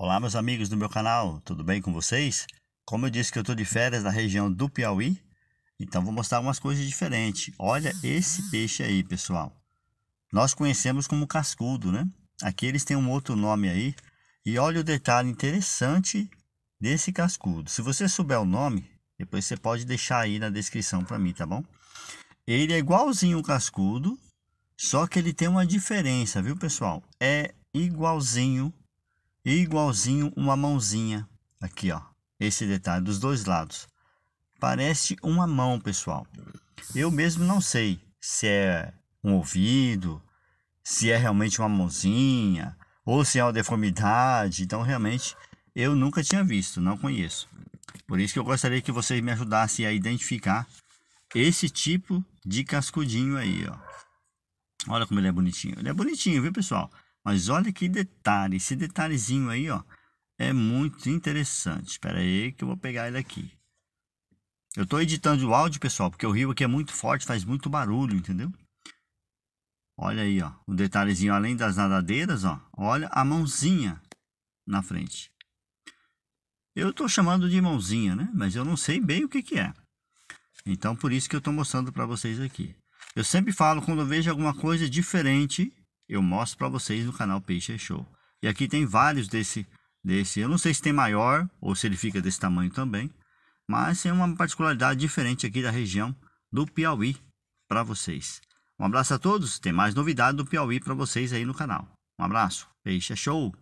Olá, meus amigos do meu canal, tudo bem com vocês? Como eu disse que eu estou de férias na região do Piauí, então vou mostrar umas coisas diferentes. Olha esse peixe aí, pessoal. Nós conhecemos como cascudo, né? Aqui eles têm um outro nome aí. E olha o detalhe interessante desse cascudo. Se você souber o nome, depois você pode deixar aí na descrição para mim, tá bom? Ele é igualzinho o cascudo, só que ele tem uma diferença, viu, pessoal? É igualzinho igualzinho uma mãozinha. Aqui, ó. Esse detalhe dos dois lados. Parece uma mão, pessoal. Eu mesmo não sei se é um ouvido, se é realmente uma mãozinha, ou se é uma deformidade. Então, realmente, eu nunca tinha visto, não conheço. Por isso que eu gostaria que vocês me ajudassem a identificar esse tipo de cascudinho aí, ó. Olha como ele é bonitinho. Ele é bonitinho, viu, pessoal? Mas olha que detalhe, esse detalhezinho aí, ó, é muito interessante. Espera aí que eu vou pegar ele aqui. Eu estou editando o áudio, pessoal, porque o rio aqui é muito forte, faz muito barulho, entendeu? Olha aí, ó, o detalhezinho além das nadadeiras, ó. Olha a mãozinha na frente. Eu estou chamando de mãozinha, né? Mas eu não sei bem o que, que é. Então, por isso que eu estou mostrando para vocês aqui. Eu sempre falo, quando eu vejo alguma coisa diferente, eu mostro para vocês no canal Peixe Show. E aqui tem vários desse, desse, eu não sei se tem maior ou se ele fica desse tamanho também, mas tem uma particularidade diferente aqui da região do Piauí para vocês. Um abraço a todos, tem mais novidade do Piauí para vocês aí no canal. Um abraço, Peixe Show!